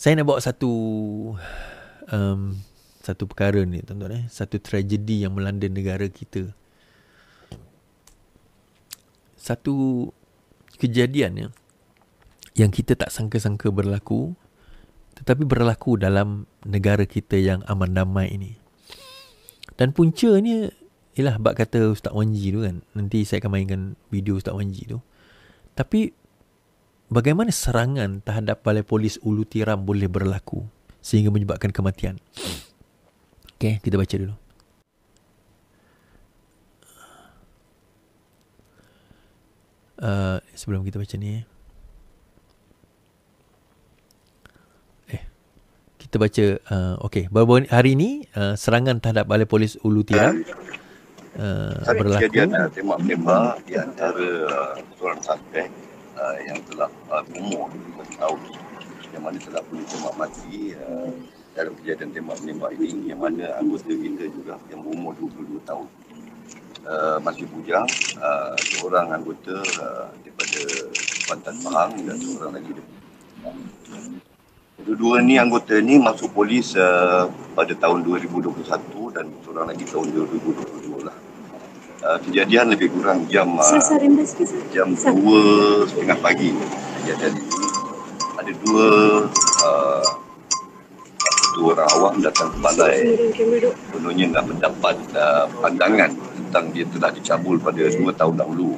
Saya nak bawa satu um, satu perkara ni tuan-tuan eh. Satu tragedi yang melanda negara kita. Satu kejadian ya, yang kita tak sangka-sangka berlaku tetapi berlaku dalam negara kita yang aman damai ini. Dan puncanya ialah bab kata Ustaz Wanji tu kan. Nanti saya akan mainkan video Ustaz Wanji tu. Tapi bagaimana serangan terhadap balai polis Ulu Tiram boleh berlaku sehingga menyebabkan kematian. Okey, kita baca dulu. Uh, sebelum kita baca ni Eh Kita baca uh, eh, Okay Baru-baru hari ini uh, eh, Serangan terhadap balai polis Ulu Tia uh, Berlaku Kejadian uh, tembak menembak Di antara uh, Seorang suspek Uh, yang telah berumur uh, tahun yang mana telah pun ditembak mati uh, dalam kejadian tembak-menembak ini yang mana anggota kita juga yang berumur 22 tahun uh, masih bujang uh, seorang anggota uh, daripada Pantan Pahang dan seorang lagi kedua-dua ni anggota ni masuk polis uh, pada tahun 2021 dan seorang lagi tahun 2022 uh, kejadian lebih kurang jam uh, jam dua setengah pagi kejadian itu ada dua uh, dua orang awam datang ke balai penuhnya dah mendapat uh, pandangan tentang dia telah dicabul pada dua tahun dahulu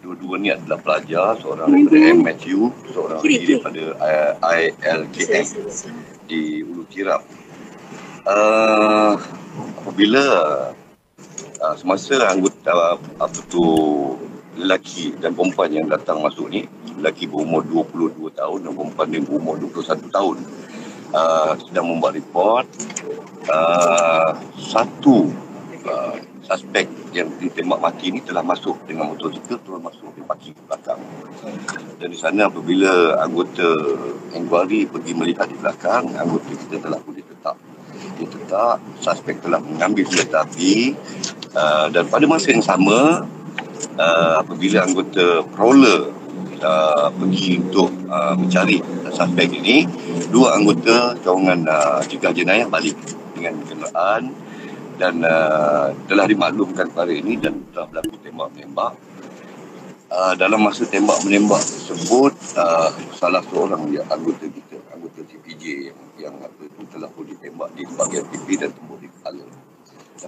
dua-dua ni adalah pelajar seorang daripada M. Matthew seorang lagi daripada ILKM di Ulu Kirap uh, apabila uh, semasa anggota uh, apa tu lelaki dan perempuan yang datang masuk ni lelaki berumur 22 tahun dan perempuan ni berumur 21 tahun uh, sedang membuat report uh, satu uh, suspek yang ditembak mati ni telah masuk dengan motosikal terus masuk di parking belakang dan di sana apabila anggota inquiry pergi melihat di belakang anggota kita telah boleh tetap dia suspek telah mengambil senjata api uh, dan pada masa yang sama uh, apabila anggota prowler uh, pergi untuk uh, mencari suspek ini dua anggota cawangan jika uh, jenayah balik dengan kenderaan dan uh, telah dimaklumkan hari ini dan telah berlaku tembak-menembak uh, dalam masa tembak-menembak tersebut uh, salah seorang yang anggota kita anggota CPJ yang, yang apa itu telah pun ditembak di bahagian pipi dan tembok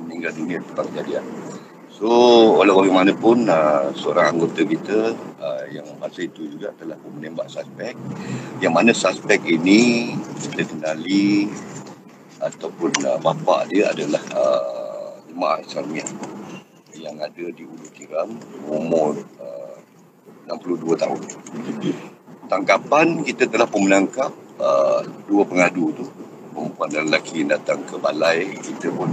meninggal dunia tempat kejadian. So, walau bagaimanapun, uh, ah, seorang anggota kita uh, yang masa itu juga telah menembak suspek. Yang mana suspek ini kita kenali ataupun uh, ah, bapa dia adalah uh, Mak Islamiah yang ada di Ulu Kiram umur uh, 62 tahun. Tangkapan kita telah pun menangkap uh, dua pengadu tu perempuan dan lelaki datang ke balai kita pun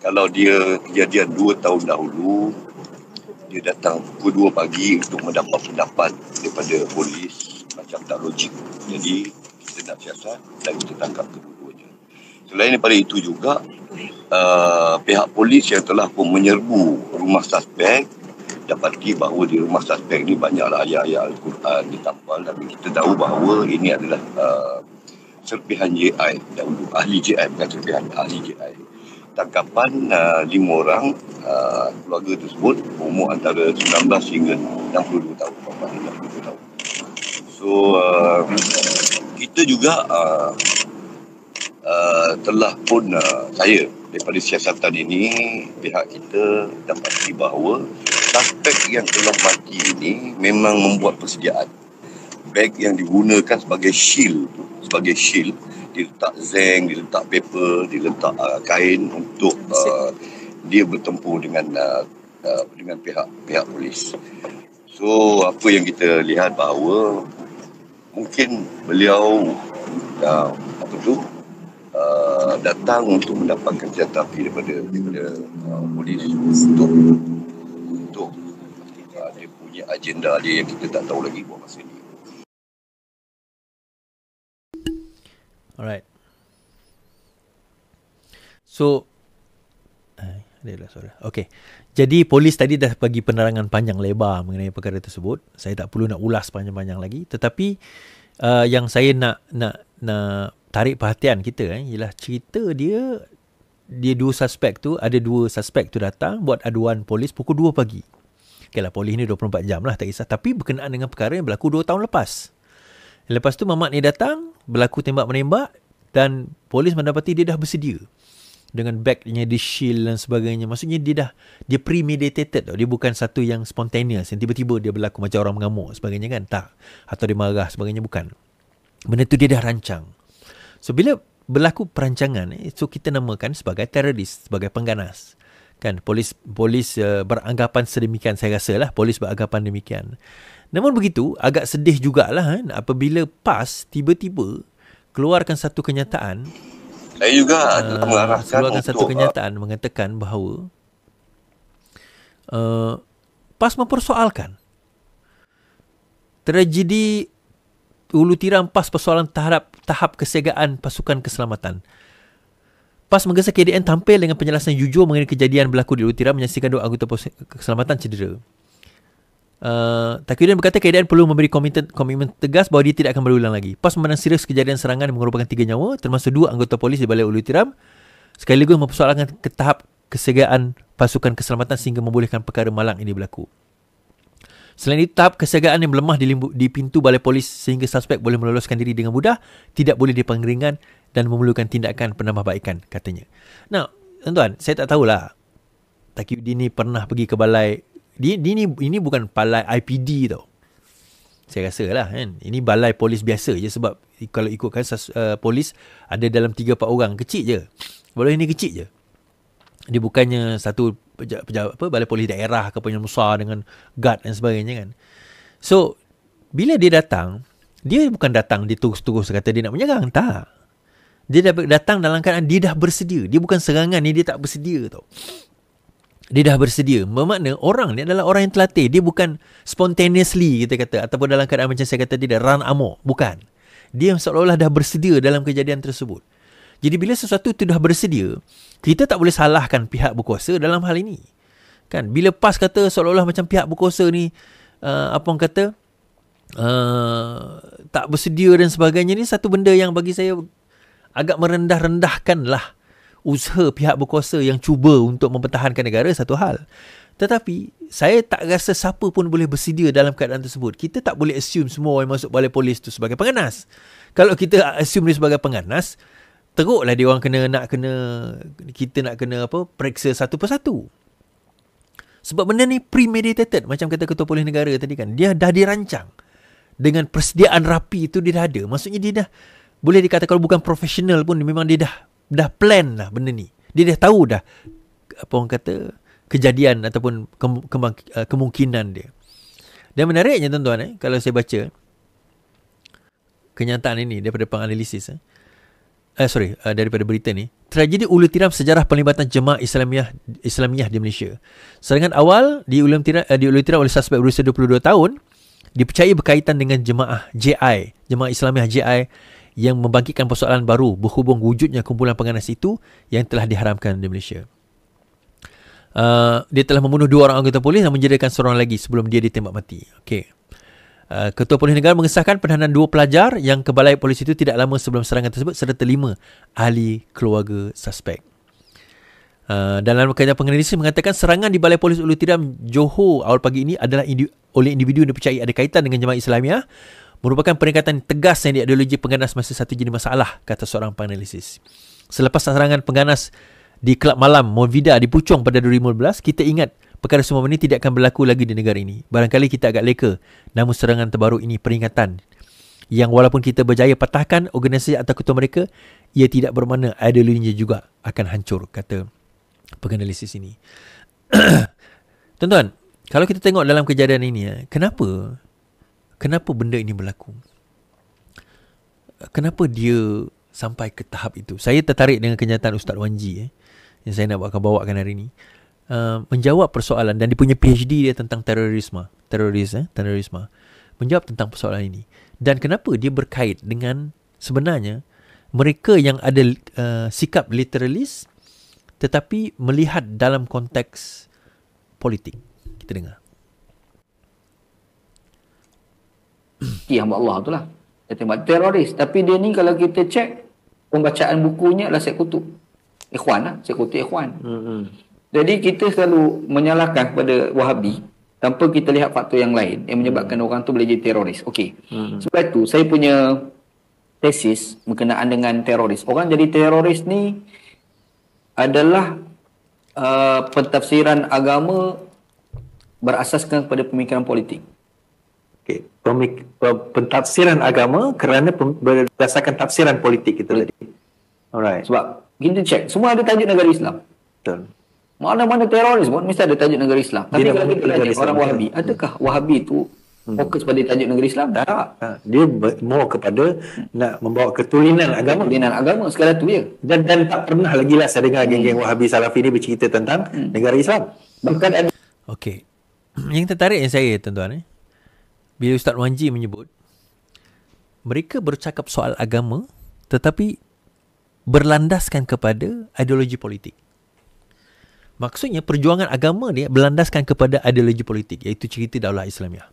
kalau dia kejadian dua tahun dahulu dia datang pukul 2 pagi untuk mendapat pendapat daripada polis macam tak logik jadi kita nak siasat dan kita tangkap kedua-duanya selain daripada itu juga uh, pihak polis yang telah pun menyerbu rumah suspek dapati bahawa di rumah suspek ni banyaklah ayat-ayat Al-Quran ditampal tapi kita tahu bahawa ini adalah uh, serpihan JI dahulu ahli JI bukan serpihan ahli JI tangkapan uh, lima orang uh, keluarga tersebut umur antara 19 hingga 62 tahun. 62 tahun. So uh, kita juga uh, uh, telah pun uh, saya daripada siasatan ini pihak kita dapat dapati bahawa suspek yang telah mati ini memang membuat persediaan bag yang digunakan sebagai shield sebagai shield diletak zeng diletak paper diletak uh, kain untuk uh, dia bertempur dengan uh, uh, dengan pihak pihak polis so apa yang kita lihat bahawa mungkin beliau uh, apa tu uh, datang untuk mendapatkan jatah api daripada daripada uh, polis untuk untuk uh, dia punya agenda dia yang kita tak tahu lagi buat masa ni Alright. So, eh, ada lah suara. Okay. Jadi polis tadi dah bagi penerangan panjang lebar mengenai perkara tersebut. Saya tak perlu nak ulas panjang-panjang lagi. Tetapi uh, yang saya nak nak nak tarik perhatian kita eh, ialah cerita dia dia dua suspek tu ada dua suspek tu datang buat aduan polis pukul 2 pagi. Okay lah, polis ni 24 jam lah tak kisah. Tapi berkenaan dengan perkara yang berlaku 2 tahun lepas. Lepas tu mamak ni datang, berlaku tembak-menembak dan polis mendapati dia dah bersedia dengan bag-nya di shield dan sebagainya. Maksudnya dia dah dia premeditated tau. Dia bukan satu yang spontaneous yang tiba-tiba dia berlaku macam orang mengamuk sebagainya kan. Tak. Atau dia marah sebagainya bukan. Benda tu dia dah rancang. So bila berlaku perancangan eh, so kita namakan sebagai teroris, sebagai pengganas. Kan polis polis uh, beranggapan sedemikian saya rasa lah polis beranggapan demikian. Namun begitu, agak sedih jugalah kan, apabila PAS tiba-tiba keluarkan satu kenyataan eh, eh, Saya juga uh, keluarkan satu kenyataan uh, mengatakan bahawa uh, PAS mempersoalkan tragedi ulu tiram PAS persoalan tahap, tahap kesegaan pasukan keselamatan. PAS menggesa KDN tampil dengan penjelasan jujur mengenai kejadian berlaku di ulu tiram menyaksikan dua anggota keselamatan cedera. Uh, Takwiran berkata keadaan perlu memberi komitmen, komitmen tegas bahawa dia tidak akan berulang lagi. Pas memandang serius kejadian serangan yang merupakan tiga nyawa, termasuk dua anggota polis di Balai Ulu Tiram, sekaligus mempersoalkan ke tahap kesegaan pasukan keselamatan sehingga membolehkan perkara malang ini berlaku. Selain itu, tahap kesegaan yang melemah di, di pintu balai polis sehingga suspek boleh meloloskan diri dengan mudah, tidak boleh dipengeringan dan memerlukan tindakan penambahbaikan, katanya. Nah, tuan-tuan, saya tak tahulah Takuyudin ni pernah pergi ke balai ini ni ini bukan balai IPD tau. Saya rasa lah kan. Ini balai polis biasa je sebab kalau ikutkan uh, polis ada dalam 3-4 orang. Kecil je. Balai ini kecil je. Dia bukannya satu pejabat, pejabat apa, balai polis daerah ke punya musar dengan guard dan sebagainya kan. So, bila dia datang, dia bukan datang dia terus-terus kata dia nak menyerang. Tak. Dia dah datang dalam keadaan dia dah bersedia. Dia bukan serangan ni, dia tak bersedia tau dia dah bersedia. Bermakna orang ni adalah orang yang terlatih. Dia bukan spontaneously kita kata. Ataupun dalam keadaan macam saya kata tidak run amok. Bukan. Dia seolah-olah dah bersedia dalam kejadian tersebut. Jadi bila sesuatu tu dah bersedia, kita tak boleh salahkan pihak berkuasa dalam hal ini. Kan? Bila PAS kata seolah-olah macam pihak berkuasa ni, uh, apa orang kata, uh, tak bersedia dan sebagainya ni, satu benda yang bagi saya agak merendah-rendahkan lah usaha pihak berkuasa yang cuba untuk mempertahankan negara satu hal. Tetapi saya tak rasa siapa pun boleh bersedia dalam keadaan tersebut. Kita tak boleh assume semua orang masuk balai polis tu sebagai pengenas. Kalau kita assume dia sebagai penganas, teruklah dia orang kena nak kena kita nak kena apa periksa satu persatu. Sebab benda ni premeditated macam kata ketua polis negara tadi kan. Dia dah dirancang. Dengan persediaan rapi itu dia dah ada. Maksudnya dia dah boleh dikatakan kalau bukan profesional pun memang dia dah dah plan lah benda ni. Dia dah tahu dah apa orang kata kejadian ataupun kemang, eh, kemungkinan dia. Dan menariknya tuan-tuan eh, kalau saya baca kenyataan ini daripada penganalisis eh, eh sorry, eh, daripada berita ni, tragedi ulu tiram sejarah pelibatan jemaah Islamiah Islamiah di Malaysia. Serangan awal di ulu tiram eh, di ulu tiram oleh suspek berusia 22 tahun dipercayai berkaitan dengan jemaah JI, jemaah Islamiah JI yang membangkitkan persoalan baru berhubung wujudnya kumpulan penganas itu yang telah diharamkan di Malaysia. Uh, dia telah membunuh dua orang anggota polis dan menjadikan seorang lagi sebelum dia ditembak mati. Okey. Uh, Ketua Polis Negara mengesahkan penahanan dua pelajar yang kebalai polis itu tidak lama sebelum serangan tersebut serta lima ahli keluarga suspek. Uh, dalam kerja pengenalisi mengatakan serangan di balai polis Ulu Tidam Johor awal pagi ini adalah indi- oleh individu yang dipercayai ada kaitan dengan jemaah Islamiah merupakan peringatan tegas yang ideologi pengganas masih satu jenis masalah, kata seorang panelis. Selepas serangan pengganas di Kelab Malam Movida di Puchong pada 2015, kita ingat perkara semua ini tidak akan berlaku lagi di negara ini. Barangkali kita agak leka, namun serangan terbaru ini peringatan yang walaupun kita berjaya patahkan organisasi atau ketua mereka, ia tidak bermakna ideologinya juga akan hancur, kata penganalisis ini. Tuan-tuan, kalau kita tengok dalam kejadian ini, eh, kenapa kenapa benda ini berlaku? Kenapa dia sampai ke tahap itu? Saya tertarik dengan kenyataan Ustaz Wanji eh, yang saya nak bawakan hari ini. Uh, menjawab persoalan dan dia punya PhD dia tentang terorisme. Teroris, eh, terorisme. Menjawab tentang persoalan ini. Dan kenapa dia berkait dengan sebenarnya mereka yang ada uh, sikap literalis tetapi melihat dalam konteks politik. Kita dengar. Ki hamba Allah tu lah. Dia tembak teroris. Tapi dia ni kalau kita cek, pembacaan bukunya adalah sekutuk. Ikhwan lah. Sekutuk ikhwan. Hmm. Jadi kita selalu menyalahkan kepada wahabi tanpa kita lihat faktor yang lain yang menyebabkan hmm. orang tu boleh jadi teroris. Okey. Hmm. Sebab itu, saya punya tesis berkenaan dengan teroris. Orang jadi teroris ni adalah uh, pentafsiran agama berasaskan kepada pemikiran politik pemik, pentafsiran agama kerana berdasarkan tafsiran politik itu tadi. Alright. Sebab kita check semua ada tajuk negara Islam. Betul. Mana-mana teroris pun mesti ada tajuk negara Islam. Tapi dia kalau kita tanya Islam orang hmm. Wahabi, ya. adakah Wahabi itu hmm. fokus pada tajuk negara Islam? Tak. tak. Ha, dia mau kepada nak membawa ketulinan agama. Ketulinan agama, segala tu ya. Dan, dan tak pernah lagi lah saya dengar hmm. geng-geng Wahabi Salafi ini bercerita tentang hmm. negara Islam. Bahkan ada... Okay. Yang tertarik yang saya tuan-tuan Eh? bila Ustaz Wanji menyebut mereka bercakap soal agama tetapi berlandaskan kepada ideologi politik. Maksudnya perjuangan agama ni berlandaskan kepada ideologi politik iaitu cerita daulah Islamiah.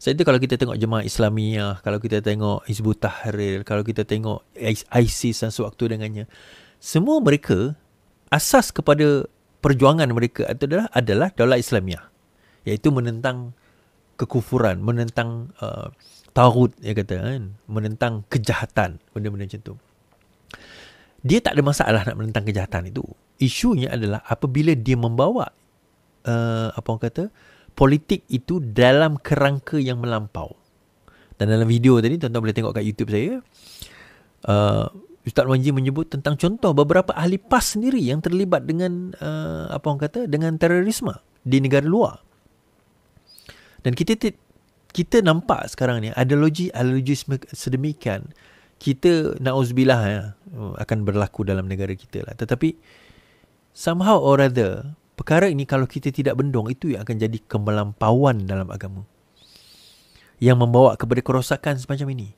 Sebab itu kalau kita tengok jemaah Islamiah, kalau kita tengok Hizbut Tahrir, kalau kita tengok ISIS dan sewaktu dengannya, semua mereka asas kepada perjuangan mereka adalah adalah daulah Islamiah iaitu menentang kekufuran, menentang uh, tarut, dia kata kan. Menentang kejahatan, benda-benda macam tu. Dia tak ada masalah nak menentang kejahatan itu. Isunya adalah apabila dia membawa, uh, apa orang kata, politik itu dalam kerangka yang melampau. Dan dalam video tadi, tuan-tuan boleh tengok kat YouTube saya. Uh, Ustaz Wanji menyebut tentang contoh beberapa ahli PAS sendiri yang terlibat dengan, uh, apa orang kata, dengan terorisme di negara luar. Dan kita kita nampak sekarang ni ada logi ideologi sedemikian kita nauzubillah ya, akan berlaku dalam negara kita lah. Tetapi somehow or other perkara ini kalau kita tidak bendung itu yang akan jadi kemelampauan dalam agama yang membawa kepada kerosakan semacam ini.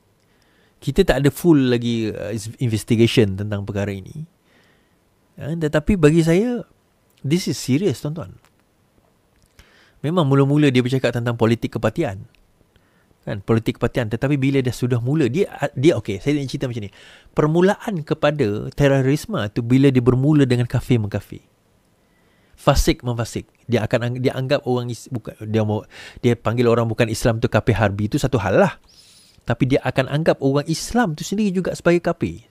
Kita tak ada full lagi uh, investigation tentang perkara ini. Uh, tetapi bagi saya, this is serious tuan-tuan. Memang mula-mula dia bercakap tentang politik kepatian. Kan, politik kepatian. Tetapi bila dah sudah mula, dia, dia okey, saya nak cerita macam ni. Permulaan kepada terorisme tu bila dia bermula dengan kafir-mengkafir. Fasik memfasik. Dia akan dia anggap orang bukan dia mau dia panggil orang bukan Islam tu kafir harbi itu satu hal lah. Tapi dia akan anggap orang Islam tu sendiri juga sebagai kafir.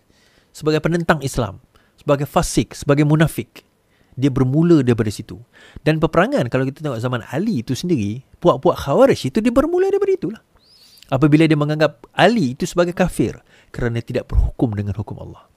Sebagai penentang Islam, sebagai fasik, sebagai munafik dia bermula daripada situ. Dan peperangan kalau kita tengok zaman Ali itu sendiri, puak-puak Khawarij itu dia bermula daripada itulah. Apabila dia menganggap Ali itu sebagai kafir kerana tidak berhukum dengan hukum Allah.